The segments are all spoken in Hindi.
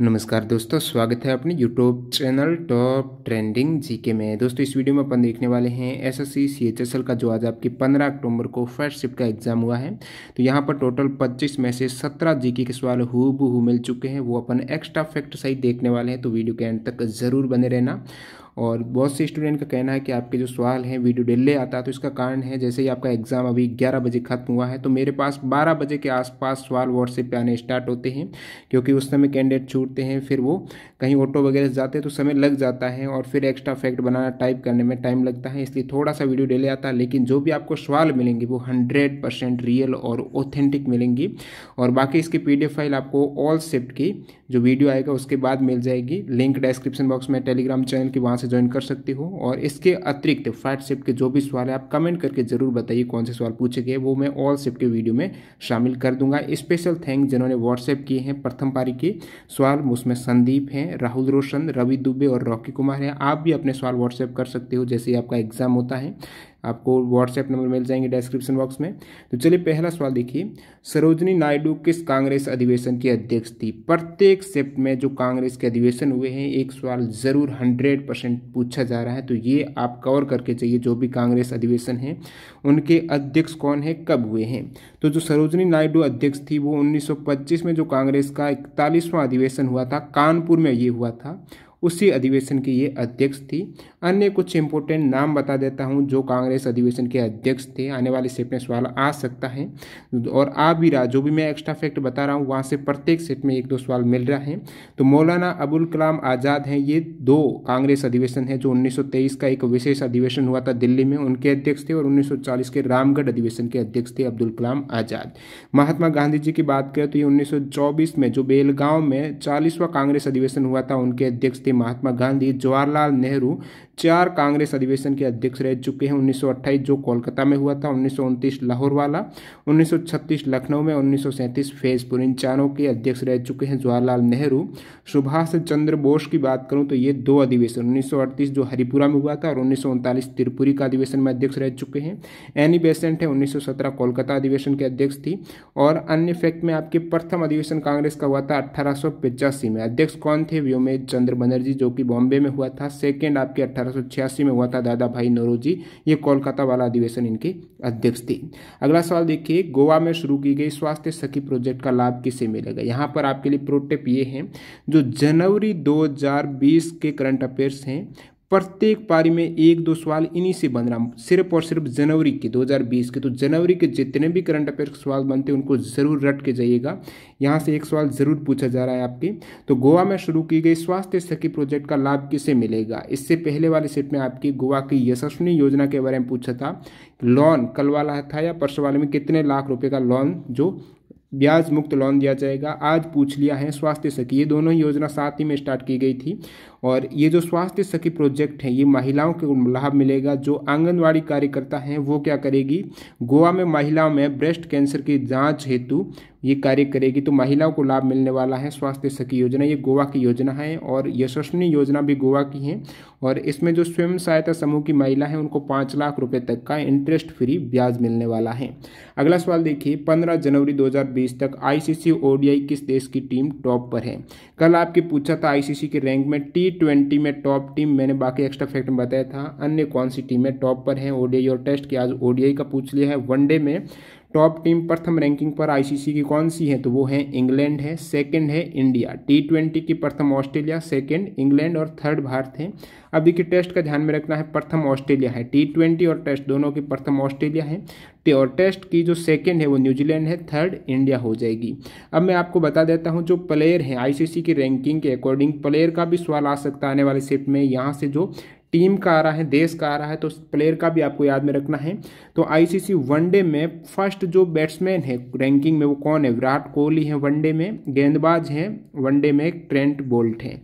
नमस्कार दोस्तों स्वागत है अपने YouTube channel top trending GK में दोस्तों इस वीडियो में अपन देखने वाले हैं एस एस सी का जो आज आपकी 15 अक्टूबर को फर्स्ट शिफ्ट का एग्जाम हुआ है तो यहाँ पर टोटल 25 में से 17 जीके के सवाल हु मिल चुके हैं वो अपन एक्स्ट्रा फैक्ट सही देखने वाले हैं तो वीडियो के एंड तक ज़रूर बने रहना और बहुत से स्टूडेंट का कहना है कि आपके जो सवाल हैं वीडियो डिले आता है तो इसका कारण है जैसे ही आपका एग्ज़ाम अभी ग्यारह बजे खत्म हुआ है तो मेरे पास बारह बजे के आसपास सवाल व्हाट्सएप पर आने स्टार्ट होते हैं क्योंकि उस समय कैंडिडेट छूटते हैं फिर वो कहीं ऑटो वगैरह जाते हैं तो समय लग जाता है और फिर एक्स्ट्रा फैक्ट बनाना टाइप करने में टाइम लगता है इसलिए थोड़ा सा वीडियो डिले आता है लेकिन जो भी आपको सवाल मिलेंगे वो हंड्रेड परसेंट रियल और ऑथेंटिक मिलेंगी और बाकी इसकी पी फाइल आपको ऑल शिफ्ट की जो वीडियो आएगा उसके बाद मिल जाएगी लिंक डिस्क्रिप्शन बॉक्स में टेलीग्राम चैनल की वहाँ से ज्वाइन कर सकते हो और इसके अतिरिक्त फ्लाइट शिफ्ट के जो भी सवाल है आप कमेंट करके जरूर बताइए कौन से सवाल पूछे गए वो मैं ऑल शिफ्ट के वीडियो में शामिल कर दूंगा स्पेशल थैंक जिन्होंने व्हाट्सएप किए हैं प्रथम पारी के सवाल उसमें संदीप हैं राहुल रोशन रवि दुबे और रॉकी कुमार हैं आप भी अपने सवाल व्हाट्सएप कर सकते हो जैसे आपका एग्जाम होता है आपको व्हाट्सएप नंबर मिल जाएंगे डिस्क्रिप्शन बॉक्स में तो चलिए पहला सवाल देखिए सरोजनी नायडू किस कांग्रेस अधिवेशन की अध्यक्ष थी प्रत्येक सेप्ट में जो कांग्रेस के अधिवेशन हुए हैं एक सवाल जरूर हंड्रेड परसेंट पूछा जा रहा है तो ये आप कवर करके चाहिए जो भी कांग्रेस अधिवेशन है उनके अध्यक्ष कौन है कब हुए हैं तो जो सरोजनी नायडू अध्यक्ष थी वो उन्नीस में जो कांग्रेस का इकतालीसवां अधिवेशन हुआ था कानपुर में ये हुआ था उसी अधिवेशन की ये अध्यक्ष थी अन्य कुछ इंपोर्टेंट नाम बता देता हूँ जो कांग्रेस अधिवेशन के अध्यक्ष थे आने वाले सेट में सवाल आ सकता है और आ भी रहा जो भी मैं एक्स्ट्रा फैक्ट बता रहा हूँ वहाँ से प्रत्येक सेट में एक दो सवाल मिल रहा है तो मौलाना अबुल कलाम आज़ाद हैं ये दो कांग्रेस अधिवेशन है जो उन्नीस का एक विशेष अधिवेशन हुआ था दिल्ली में उनके अध्यक्ष थे और उन्नीस के रामगढ़ अधिवेशन के अध्यक्ष थे अब्दुल कलाम आज़ाद महात्मा गांधी जी की बात करें तो ये उन्नीस में जो बेलगांव में चालीसवां कांग्रेस अधिवेशन हुआ था उनके अध्यक्ष थे थे महात्मा गांधी जवाहरलाल नेहरू चार कांग्रेस अधिवेशन के अध्यक्ष रह चुके हैं 1928 जो कोलकाता में हुआ था उन्नीस लाहौर वाला 1936 लखनऊ में उन्नीस फेजपुर इन चारों के अध्यक्ष रह चुके हैं जवाहरलाल नेहरू सुभाष चंद्र बोस की बात करूं तो ये दो अधिवेशन उन्नीस जो हरिपुरा में हुआ था और उन्नीस त्रिपुरी का अधिवेशन में अध्यक्ष रह चुके हैं एनी बेसेंट है उन्नीस कोलकाता अधिवेशन के अध्यक्ष थी और अन्य फैक्ट में आपके प्रथम अधिवेशन कांग्रेस का हुआ था अठारह में अध्यक्ष कौन थे व्योमेश चंद्र बनर्जी बनर्जी जो कि बॉम्बे में हुआ था सेकेंड आपके अट्ठारह में हुआ था दादा भाई नौरोजी ये कोलकाता वाला अधिवेशन इनके अध्यक्ष थे अगला सवाल देखिए गोवा में शुरू की गई स्वास्थ्य सखी प्रोजेक्ट का लाभ किसे मिलेगा यहाँ पर आपके लिए प्रोटेप ये हैं जो जनवरी 2020 के करंट अफेयर्स हैं प्रत्येक पारी में एक दो सवाल इन्हीं से बन रहा सिर्फ और सिर्फ जनवरी के 2020 के तो जनवरी के जितने भी करंट अफेयर सवाल बनते हैं उनको ज़रूर रट के जाइएगा यहाँ से एक सवाल ज़रूर पूछा जा रहा है आपके तो गोवा में शुरू की गई स्वास्थ्य सखी प्रोजेक्ट का लाभ किसे मिलेगा इससे पहले वाले सेट में आपकी गोवा की यशस्वनी योजना के बारे में पूछा था लोन कल वाला था या परसों वाले में कितने लाख रुपये का लोन जो ब्याज मुक्त लोन दिया जाएगा आज पूछ लिया है स्वास्थ्य सखी ये दोनों ही योजना साथ ही में स्टार्ट की गई थी और ये जो स्वास्थ्य सखी प्रोजेक्ट है ये महिलाओं को लाभ मिलेगा जो आंगनवाड़ी कार्यकर्ता हैं वो क्या करेगी गोवा में महिलाओं में ब्रेस्ट कैंसर की जाँच हेतु ये कार्य करेगी तो महिलाओं को लाभ मिलने वाला है स्वास्थ्य सखी योजना ये गोवा की योजना है और यशस्विनी योजना भी गोवा की है और इसमें जो स्वयं सहायता समूह की महिला है उनको पाँच लाख रुपये तक का इंटरेस्ट फ्री ब्याज मिलने वाला है अगला सवाल देखिए पंद्रह जनवरी दो तक आई सी किस देश की टीम टॉप पर है कल आपके पूछा था आई के रैंक में टी ट्वेंटी में टॉप टीम मैंने बाकी एक्स्ट्रा फैक्ट में बताया था अन्य कौन सी टीमें टॉप पर हैं ओडीआई और टेस्ट की आज ओडीआई का पूछ लिया है वनडे में टॉप टीम प्रथम रैंकिंग पर आईसीसी की कौन सी है तो वो है इंग्लैंड है सेकंड है इंडिया टी ट्वेंटी की प्रथम ऑस्ट्रेलिया सेकंड इंग्लैंड और थर्ड भारत है अब देखिए टेस्ट का ध्यान में रखना है प्रथम ऑस्ट्रेलिया है टी ट्वेंटी और टेस्ट दोनों की प्रथम ऑस्ट्रेलिया है और टेस्ट की जो सेकंड है वो न्यूजीलैंड है थर्ड इंडिया हो जाएगी अब मैं आपको बता देता हूँ जो प्लेयर हैं आईसीसी की रैंकिंग के अकॉर्डिंग प्लेयर का भी सवाल आ सकता है आने वाले सेट में यहाँ से जो टीम का आ रहा है देश का आ रहा है तो प्लेयर का भी आपको याद में रखना है तो आईसीसी वनडे में फर्स्ट जो बैट्समैन है रैंकिंग में वो कौन है विराट कोहली है वनडे में गेंदबाज है वनडे में ट्रेंट बोल्ट है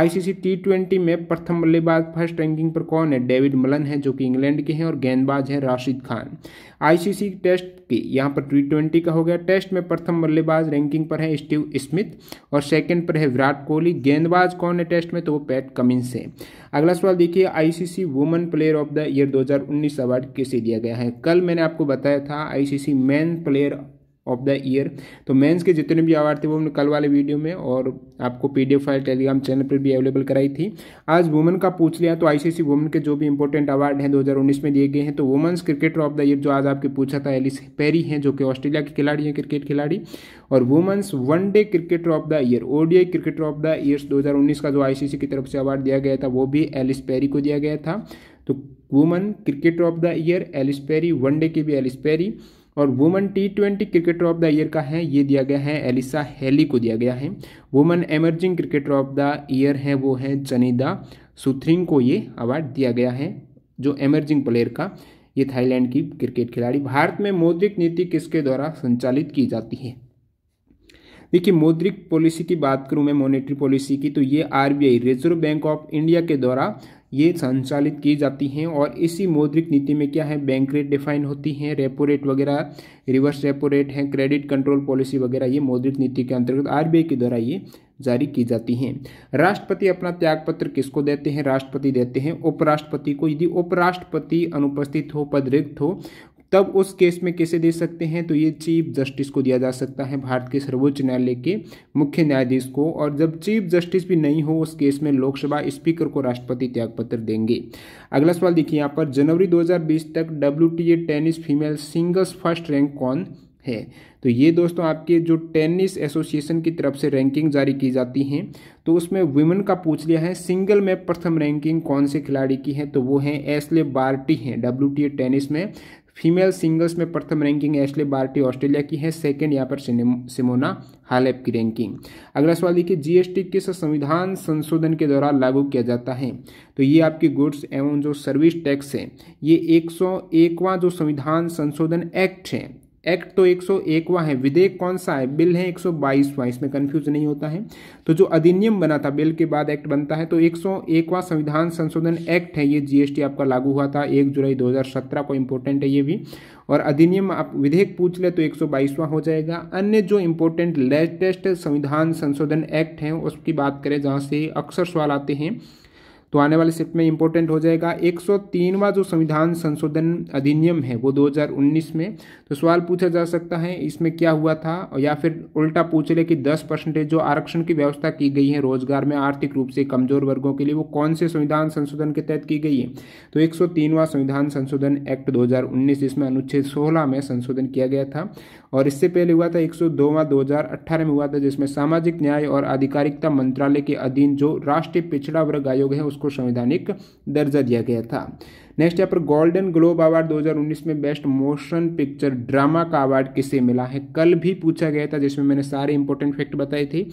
आईसीसी टी ट्वेंटी में प्रथम बल्लेबाज फर्स्ट रैंकिंग पर कौन है डेविड मलन है जो कि इंग्लैंड के हैं और गेंदबाज है राशिद खान आईसीसी टेस्ट की यहाँ पर टी ट्वेंटी का हो गया टेस्ट में प्रथम बल्लेबाज रैंकिंग पर है स्टीव स्मिथ और सेकंड पर है विराट कोहली गेंदबाज कौन है टेस्ट में तो वो पैट कमिंस है अगला सवाल देखिए ICC women player of the year 2019 award किसे दिया गया है कल मैंने आपको बताया था ICC man player of the year तो मेंस के जितने भी अवार्ड थे वो हमने कल वाले वीडियो में और आपको पीडीएफ फाइल टेलीग्राम चैनल पर भी अवेलेबल कराई थी आज वुमन का पूछ लिया तो आईसीसी वुमन के जो भी इंपॉर्टेंट अवार्ड हैं 2019 में दिए गए हैं तो women's cricketer of the year जो आज आपके पूछा था एलिस पेरी हैं जो कि ऑस्ट्रेलिया के खिलाड़ी हैं क्रिकेट खिलाड़ी और women's one day cricketer of the year ODI cricketer of the year दो का जो आई की तरफ से अवार्ड दिया गया था वो भी एलिस पेरी को दिया गया था तो woman cricketer of the year Ellyse Perry one day की भी एलिस पेरी और women T twenty cricketer of the year का है ये दिया गया है एलिसा हेली को दिया गया है women emerging cricketer of the year है वो है जनीदा सुथरिंग को ये अवार्ड दिया गया है जो एमर्जिंग प्लेयर का ये थाईलैंड की क्रिकेट खिलाड़ी भारत में मौद्रिक नीति किसके द्वारा संचालित की जाती है देखिए मौद्रिक पॉलिसी की बात करूं मैं मॉनेटरी पॉलिसी की तो ये RBI Reserve Bank of India के द्वारा ये संचालित की जाती हैं और इसी मौद्रिक नीति में क्या है बैंक रेट डिफाइन होती हैं रेपो रेट वगैरह रिवर्स रेपो रेट है क्रेडिट कंट्रोल पॉलिसी वगैरह ये मौद्रिक नीति के अंतर्गत आरबीआई के द्वारा ये जारी की जाती हैं राष्ट्रपति अपना त्यागपत्र किसको देते हैं राष्ट्रपति देते हैं उपराष्ट्रपति को यदि उपराष्ट्रपति अनुपस्थित हो पद हो तब उस केस में कैसे दे सकते हैं तो ये चीफ जस्टिस को दिया जा सकता है भारत के सर्वोच्च न्यायालय के मुख्य न्यायाधीश को और जब चीफ जस्टिस भी नहीं हो उस केस में लोकसभा स्पीकर को राष्ट्रपति त्यागपत्र देंगे अगला सवाल देखिए यहाँ पर जनवरी 2020 तक W tennis female singles first rank कौन है तो ये दोस्तों आपके जो टेनिस एसोसिएशन की तरफ से रैंकिंग जारी की जाती हैं तो उसमें वुमेन का पूछ लिया है सिंगल में प्रथम रैंकिंग कौन से खिलाड़ी की है तो वो है एसले बार्टी हैं डब्ल्यू टेनिस में फीमेल सिंगल्स में प्रथम रैंकिंग एशले बार्टी ऑस्ट्रेलिया की है सेकंड यहाँ पर सिमोना हालेप की रैंकिंग अगला सवाल देखिए जीएसटी किस संविधान संशोधन के दौरान लागू किया जाता है तो ये आपकी गुड्स एवं जो सर्विस टैक्स है ये एक सौ जो संविधान संशोधन एक्ट है एक्ट तो 101वां है विधेयक कौन सा है बिल है 122वां इसमें कंफ्यूज नहीं होता है तो जो अधिनियम बना था बिल के बाद एक्ट बनता है तो 101वां संविधान संशोधन एक्ट है ये जीएसटी आपका लागू हुआ था 1 जुलाई 2017 को इंपॉर्टेंट है ये भी और अधिनियम आप विधेयक पूछ ले तो 122वां हो जाएगा अन्य जो इम्पोर्टेंट लेटेस्ट संविधान संशोधन एक्ट है उसकी बात करें जहाँ से अक्सर सवाल आते हैं तो आने वाले शिफ्ट में इंपॉर्टेंट हो जाएगा 103वां जो संविधान संशोधन अधिनियम है वो 2019 में तो सवाल पूछा जा सकता है इसमें क्या हुआ था या फिर उल्टा पूछ ले कि 10 परसेंटेज जो आरक्षण की व्यवस्था की गई है रोजगार में आर्थिक रूप से कमजोर वर्गों के लिए वो कौन से संविधान संशोधन के तहत की गई है तो एक संविधान संशोधन एक्ट दो हजार इसमें अनुच्छेद सोलह में संशोधन किया गया था और इससे पहले हुआ था एक सौ में हुआ था जिसमें सामाजिक न्याय और आधिकारिकता मंत्रालय के अधीन जो राष्ट्रीय पिछड़ा वर्ग आयोग है उसको संवैधानिक दर्जा दिया गया था नेक्स्ट यहाँ पर गोल्डन ग्लोब अवार्ड 2019 में बेस्ट मोशन पिक्चर ड्रामा का अवार्ड किसे मिला है कल भी पूछा गया था जिसमें मैंने सारे इंपॉर्टेंट फैक्ट बताए थे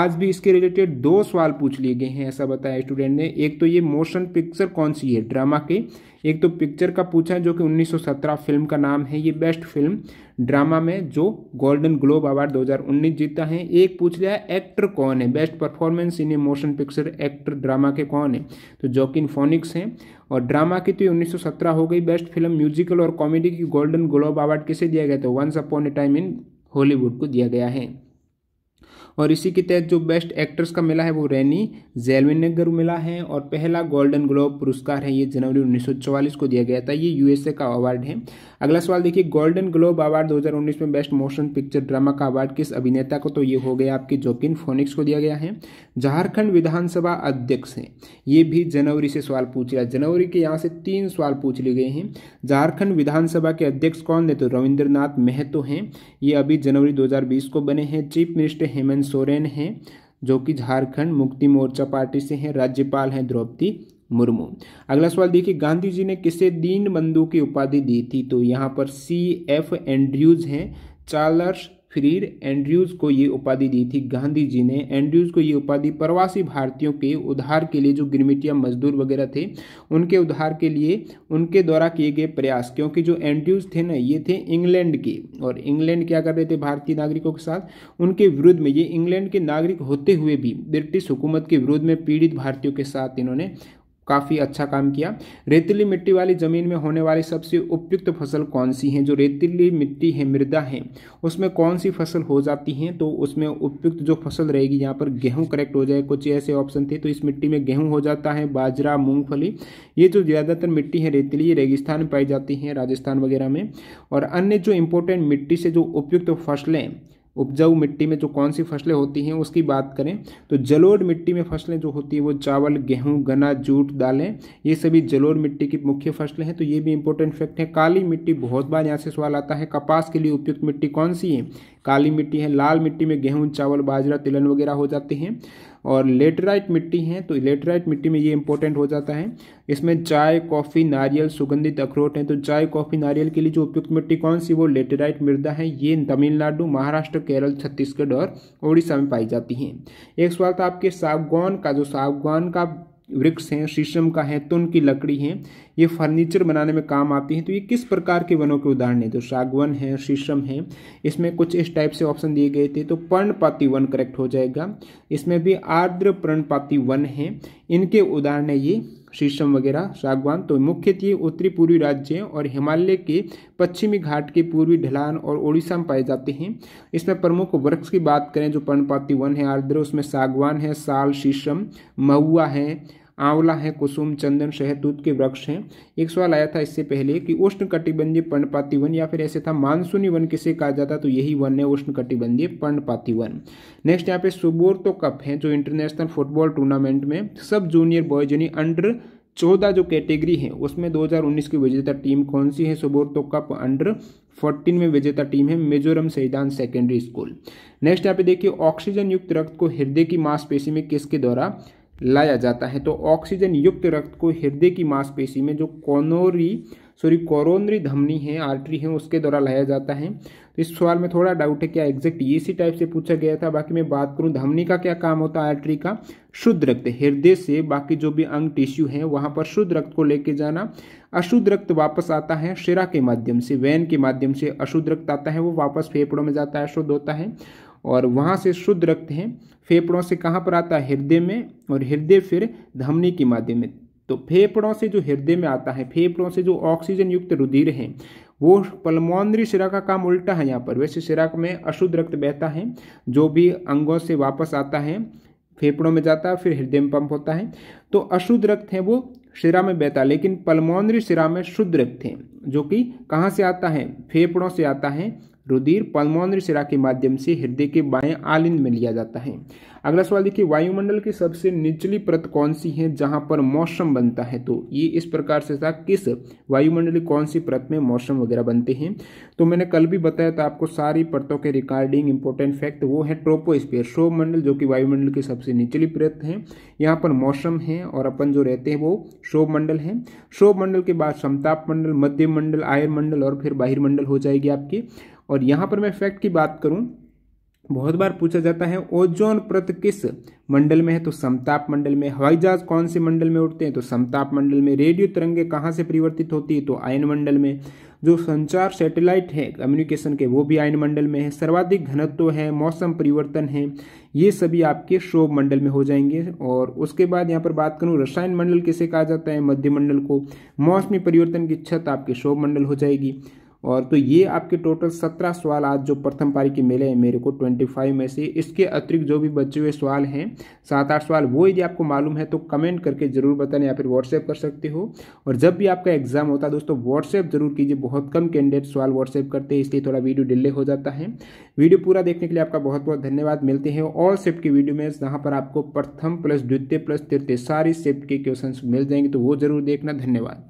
आज भी इसके रिलेटेड दो सवाल पूछ लिए गए हैं ऐसा बताया स्टूडेंट ने एक तो ये मोशन पिक्चर कौन सी है ड्रामा के एक तो पिक्चर का पूछा है जो कि 1917 फिल्म का नाम है ये बेस्ट फिल्म ड्रामा में जो गोल्डन ग्लोब अवार्ड 2019 जीता है एक पूछ लिया है एक्टर कौन है best performance in a motion picture actor drama के कौन है तो जोकिन फोनिक्स हैं और ड्रामा की तो ये 1917 हो गई बेस्ट फिल्म म्यूजिकल और कॉमेडी की गोल्डन ग्लोब अवार्ड किसे दिया गया तो once upon a time in Hollywood को दिया गया है और इसी के तहत जो बेस्ट एक्ट्रेस का मिला है वो रैनी जेलविनगर मिला है और पहला गोल्डन ग्लोब पुरस्कार है ये जनवरी उन्नीस को दिया गया था ये यूएसए का अवार्ड है अगला सवाल देखिए गोल्डन ग्लोब अवार्ड 2019 में बेस्ट मोशन पिक्चर ड्रामा का अवार्ड किस अभिनेता को तो ये हो गया आपके जोकिन फोनिक्स को दिया गया है झारखंड विधानसभा अध्यक्ष हैं ये भी जनवरी से सवाल पूछ लिया जनवरी के यहाँ से तीन सवाल पूछ लिए गए हैं झारखंड विधानसभा के अध्यक्ष कौन है तो रविंद्रनाथ महतो हैं ये अभी जनवरी 2020 को बने हैं चीफ मिनिस्टर हेमंत नारायण सोरेन हैं जो कि झारखंड मुक्ति मोर्चा पार्टी से हैं राज्यपाल हैं द्रौपदी मुर्मू अगला सवाल देखिए गांधी जी ने किसे दीन बंधु की उपाधि दी थी तो यहाँ पर सी एफ एंड्रयूज हैं चार्लर्स फ्रीर एंड्रयूज को ये उपाधि दी थी गांधी जी ने एंड्रयूज को ये उपाधि प्रवासी भारतीयों के उधार के लिए जो गिरमिटिया मजदूर वगैरह थे उनके उधार के लिए उनके द्वारा किए गए प्रयास क्योंकि जो एंड्रयूज थे ना ये थे इंग्लैंड के और इंग्लैंड क्या कर रहे थे भारतीय नागरिकों के साथ उनके विरुद्ध में ये इंग्लैंड के नागरिक होते हुए भी ब्रिटिश हुकूमत के विरोध में पीड़ित भारतीयों के साथ इन्होंने काफ़ी अच्छा काम किया रेतीली मिट्टी वाली ज़मीन में होने वाली सबसे उपयुक्त फसल कौन सी है जो रेतीली मिट्टी है मृदा है उसमें कौन सी फसल हो जाती है तो उसमें उपयुक्त जो फसल रहेगी यहाँ पर गेहूँ करेक्ट हो जाए कुछ ऐसे ऑप्शन थे तो इस मिट्टी में गेहूँ हो जाता है बाजरा मूँगफली ये जो ज़्यादातर मिट्टी है रेतीली ये रेगिस्तान में पाई जाती है राजस्थान वगैरह में और अन्य जो इम्पोर्टेंट मिट्टी से जो उपयुक्त फसलें उपजाऊ मिट्टी में जो कौन सी फसलें होती हैं उसकी बात करें तो जलोढ़ मिट्टी में फसलें जो होती हैं वो चावल गेहूं गन्ना जूट दालें ये सभी जलोढ़ मिट्टी की मुख्य फसलें हैं तो ये भी इंपॉर्टेंट फैक्ट है काली मिट्टी बहुत बार यहाँ से सवाल आता है कपास के लिए उपयुक्त मिट्टी कौन सी है काली मिट्टी है लाल मिट्टी में गेहूँ चावल बाजरा तिलन वगैरह हो जाते हैं और लेटराइट मिट्टी हैं तो लेटराइट मिट्टी में ये इंपॉर्टेंट हो जाता है इसमें चाय कॉफ़ी नारियल सुगंधित अखरोट हैं तो चाय कॉफ़ी नारियल के लिए जो उपयुक्त मिट्टी कौन सी वो लेटेराइट मृदा है ये तमिलनाडु महाराष्ट्र केरल छत्तीसगढ़ और उड़ीसा में पाई जाती हैं एक सवाल था आपके सागवान का जो सागवान का वृक्ष हैं शीशम का है तुन की लकड़ी है ये फर्नीचर बनाने में काम आती है तो ये किस प्रकार के वनों के उदाहरण हैं तो सागवन है शीशम है इसमें कुछ इस टाइप से ऑप्शन दिए गए थे तो पर्णपाती वन करेक्ट हो जाएगा इसमें भी आर्द्र पर्णपाती वन है इनके उदाहरण है ये शीशम वगैरह सागवान तो मुख्यतः उत्तरी पूर्वी राज्य और हिमालय के पश्चिमी घाट के पूर्वी ढलान और ओडिशा में पाए जाते हैं इसमें प्रमुख वृक्ष की बात करें जो पर्णपाती वन है आर्द्र उसमें सागवान है साल शीशम महुआ है आंवला है कुसुम चंदन शहतूत के वृक्ष हैं एक सवाल आया था इससे पहले कि उष्ण कटिबंधीय पर्णपाती वन या फिर ऐसे था मानसूनी वन किसे कहा जाता तो यही वन है उष्ण कटिबंधीय पर्णपाती वन नेक्स्ट यहाँ पे सुबोर्तो कप है जो इंटरनेशनल फुटबॉल टूर्नामेंट में सब जूनियर बॉयज यानी अंडर चौदह जो कैटेगरी है उसमें 2019 की विजेता टीम कौन सी है सुबोर्तो कप अंडर 14 में विजेता टीम है मिजोरम सहीदान सेकेंडरी स्कूल नेक्स्ट यहाँ पे देखिए ऑक्सीजन युक्त रक्त को हृदय की मांसपेशी में किसके द्वारा लाया जाता है तो ऑक्सीजन युक्त रक्त को हृदय की मांसपेशी में जो कॉनोरी सॉरी कॉरोनरी धमनी है आर्टरी है उसके द्वारा लाया जाता है तो इस सवाल में थोड़ा डाउट है क्या एग्जैक्ट इसी टाइप से पूछा गया था बाकी मैं बात करूं धमनी का क्या काम होता है आर्टरी का शुद्ध रक्त हृदय से बाकी जो भी अंग टिश्यू है वहां पर शुद्ध रक्त को लेके जाना अशुद्ध रक्त वापस आता है शिरा के माध्यम से वैन के माध्यम से अशुद्ध रक्त आता है वो वापस फेफड़ों में जाता है शुद्ध होता है और वहाँ से शुद्ध रक्त हैं फेफड़ों से कहाँ पर आता है हृदय में और हृदय फिर धमनी के माध्यम में तो फेफड़ों से जो हृदय में आता है फेफड़ों से जो ऑक्सीजन युक्त रुधिर है वो पलमोनरी सिरा का काम उल्टा है यहाँ पर वैसे सिरा में अशुद्ध रक्त बहता है जो भी अंगों से वापस आता है फेफड़ों में जाता है फिर हृदय में पंप होता है तो अशुद्ध रक्त है वो सिरा में बहता लेकिन पलमोनरी सिरा में शुद्ध रक्त है जो कि कहाँ से आता है फेफड़ों से आता है रुधिर पल्मोनरी सिरा के माध्यम से हृदय के बाएं आलिंद में लिया जाता है अगला सवाल देखिए वायुमंडल की सबसे निचली परत कौन सी है जहां पर मौसम बनता है तो ये इस प्रकार से था किस वायुमंडल की कौन सी परत में मौसम वगैरह बनते हैं तो मैंने कल भी बताया था आपको सारी परतों के रिकॉर्डिंग इंपॉर्टेंट फैक्ट वो है ट्रोपोस्पियर मंडल जो कि वायुमंडल की सबसे निचली परत है यहाँ पर मौसम है और अपन जो रहते हैं वो मंडल है मंडल के बाद समताप मंडल मध्य मंडल आयर मंडल और फिर बाहिर मंडल हो जाएगी आपकी और यहाँ पर मैं फैक्ट की बात करूँ बहुत बार पूछा जाता है ओजोन प्रत किस मंडल में है तो समताप मंडल में हवाई जहाज कौन से मंडल में उड़ते हैं तो समताप मंडल में रेडियो तरंगे कहाँ से परिवर्तित होती है तो आयन मंडल में जो संचार सैटेलाइट है कम्युनिकेशन के वो भी आयन मंडल में है सर्वाधिक घनत्व है मौसम परिवर्तन है ये सभी आपके शोभ मंडल में हो जाएंगे और उसके बाद यहाँ पर बात करूँ रसायन मंडल किसे कहा जाता है मध्य मंडल को मौसमी परिवर्तन की छत आपके शोभ मंडल हो जाएगी और तो ये आपके टोटल सत्रह सवाल आज जो प्रथम पारी के मिले हैं मेरे को ट्वेंटी फाइव में से इसके अतिरिक्त जो भी बचे हुए सवाल हैं सात आठ सवाल वो यदि आपको मालूम है तो कमेंट करके जरूर बताना या फिर व्हाट्सएप कर सकते हो और जब भी आपका एग्जाम होता है दोस्तों व्हाट्सएप जरूर कीजिए बहुत कम कैंडिडेट सवाल व्हाट्सएप करते हैं इसलिए थोड़ा वीडियो डिले हो जाता है वीडियो पूरा देखने के लिए आपका बहुत बहुत धन्यवाद मिलते हैं और सेफ्ट की वीडियो में जहाँ पर आपको प्रथम प्लस द्वितीय प्लस तृतीय सारी सेफ्ट के क्वेश्चन मिल जाएंगे तो वो जरूर देखना धन्यवाद